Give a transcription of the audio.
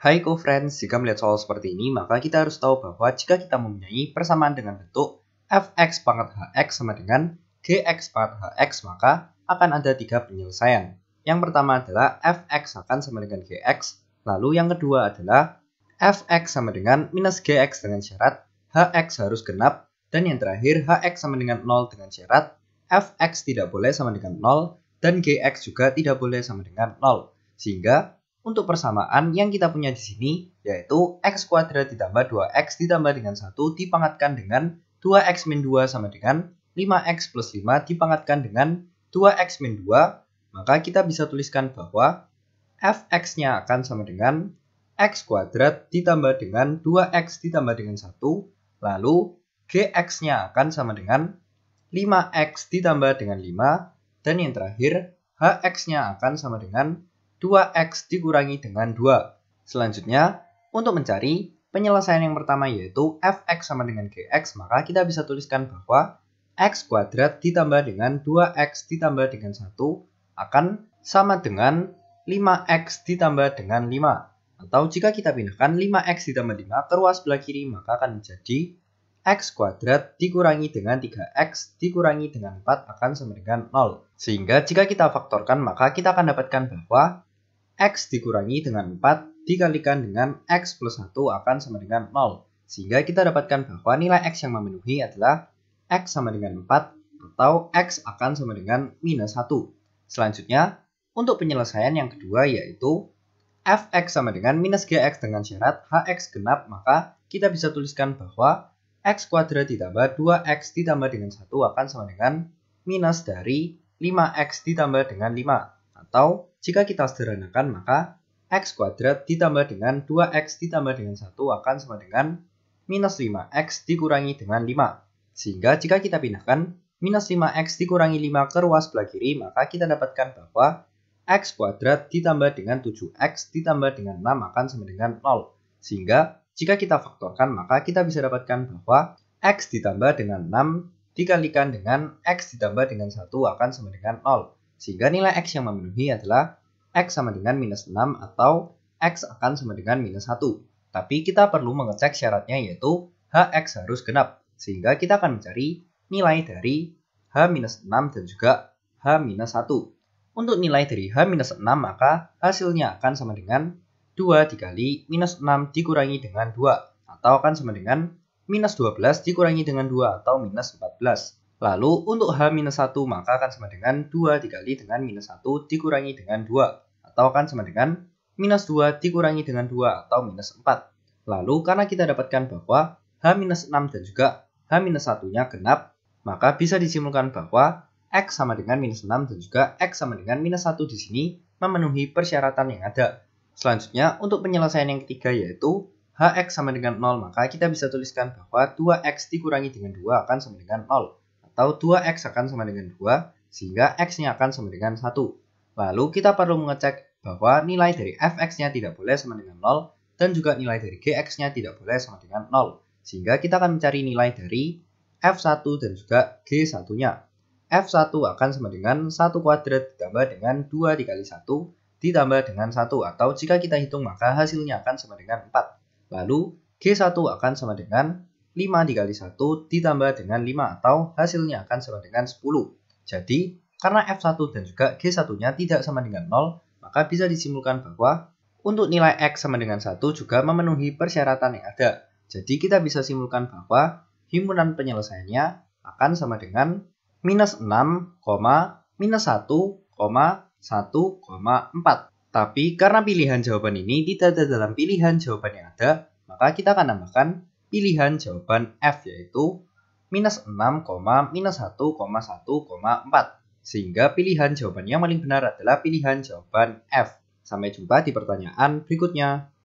Hai co-friends, jika melihat soal seperti ini, maka kita harus tahu bahwa jika kita mempunyai persamaan dengan bentuk fx pangkat hx sama dengan gx pangkat hx, maka akan ada tiga penyelesaian. Yang pertama adalah fx akan sama dengan gx, lalu yang kedua adalah fx sama dengan minus gx dengan syarat hx harus genap, dan yang terakhir hx sama dengan 0 dengan syarat fx tidak boleh sama dengan 0, dan gx juga tidak boleh sama dengan 0. Sehingga untuk persamaan yang kita punya di sini yaitu x kuadrat ditambah 2x ditambah dengan 1 dipangkatkan dengan 2x min 2 sama dengan 5x plus 5 dipangkatkan dengan 2x min 2 maka kita bisa tuliskan bahwa fx-nya akan sama dengan x kuadrat ditambah dengan 2x ditambah dengan 1 lalu gx-nya akan sama dengan 5x ditambah dengan 5 dan yang terakhir hx-nya akan sama dengan 2x dikurangi dengan 2. Selanjutnya, untuk mencari penyelesaian yang pertama yaitu fx sama dengan gx, maka kita bisa tuliskan bahwa x kuadrat ditambah dengan 2x ditambah dengan 1 akan sama dengan 5x ditambah dengan 5. Atau jika kita pindahkan 5x ditambah 5 ke ruas sebelah kiri, maka akan menjadi x kuadrat dikurangi dengan 3x dikurangi dengan 4 akan sama dengan 0. Sehingga jika kita faktorkan maka kita akan dapatkan bahwa X dikurangi dengan 4 dikalikan dengan X plus 1 akan sama dengan 0. Sehingga kita dapatkan bahwa nilai X yang memenuhi adalah X sama dengan 4 atau X akan sama dengan minus 1. Selanjutnya, untuk penyelesaian yang kedua yaitu Fx sama dengan minus Gx dengan syarat Hx genap maka kita bisa tuliskan bahwa X kuadrat ditambah 2X ditambah dengan 1 akan sama dengan minus dari 5X ditambah dengan 5. Atau jika kita sederhanakan maka x kuadrat ditambah dengan 2x ditambah dengan 1 akan sama dengan minus 5x dikurangi dengan 5. Sehingga jika kita pindahkan minus 5x dikurangi 5 ke ruas sebelah kiri maka kita dapatkan bahwa x kuadrat ditambah dengan 7x ditambah dengan 6 akan sama dengan 0. Sehingga jika kita faktorkan maka kita bisa dapatkan bahwa x ditambah dengan 6 dikalikan dengan x ditambah dengan 1 akan sama dengan 0. Sehingga nilai X yang memenuhi adalah X sama dengan minus 6 atau X akan sama dengan minus 1. Tapi kita perlu mengecek syaratnya yaitu HX harus genap. Sehingga kita akan mencari nilai dari H-6 dan juga H-1. Untuk nilai dari H-6 maka hasilnya akan sama dengan 2 dikali minus 6 dikurangi dengan 2 atau akan sama dengan minus 12 dikurangi dengan 2 atau minus 14. Lalu untuk H-1 maka akan sama dengan 2 dikali dengan minus 1 dikurangi dengan 2 atau akan sama dengan minus 2 dikurangi dengan 2 atau minus 4. Lalu karena kita dapatkan bahwa H-6 dan juga H-1-nya genap, maka bisa disimpulkan bahwa X sama dengan minus 6 dan juga X sama dengan minus 1 di sini memenuhi persyaratan yang ada. Selanjutnya, untuk penyelesaian yang ketiga yaitu Hx sama dengan 0, maka kita bisa tuliskan bahwa 2x dikurangi dengan 2 akan sama dengan 0 atau 2x akan sama dengan 2 sehingga x-nya akan sama dengan 1. Lalu kita perlu mengecek bahwa nilai dari fx-nya tidak boleh sama dengan 0 dan juga nilai dari gx-nya tidak boleh sama dengan 0 sehingga kita akan mencari nilai dari f1 dan juga g1-nya. F1 akan sama dengan 1 kuadrat ditambah dengan 2 dikali 1 ditambah dengan 1 atau jika kita hitung maka hasilnya akan sama dengan 4. Lalu G1 akan sama dengan 5 dikali 1 ditambah dengan 5 atau hasilnya akan sama dengan 10. Jadi, karena F1 dan juga G1-nya tidak sama dengan 0, maka bisa disimpulkan bahwa untuk nilai X sama dengan 1 juga memenuhi persyaratan yang ada. Jadi kita bisa simpulkan bahwa himpunan penyelesaiannya akan sama dengan minus 6, minus 1, 1,4. Tapi karena pilihan jawaban ini tidak ada dalam pilihan jawaban yang ada, maka kita akan tambahkan pilihan jawaban F yaitu minus 6, minus 1, 4. Sehingga pilihan jawaban yang paling benar adalah pilihan jawaban F. Sampai jumpa di pertanyaan berikutnya.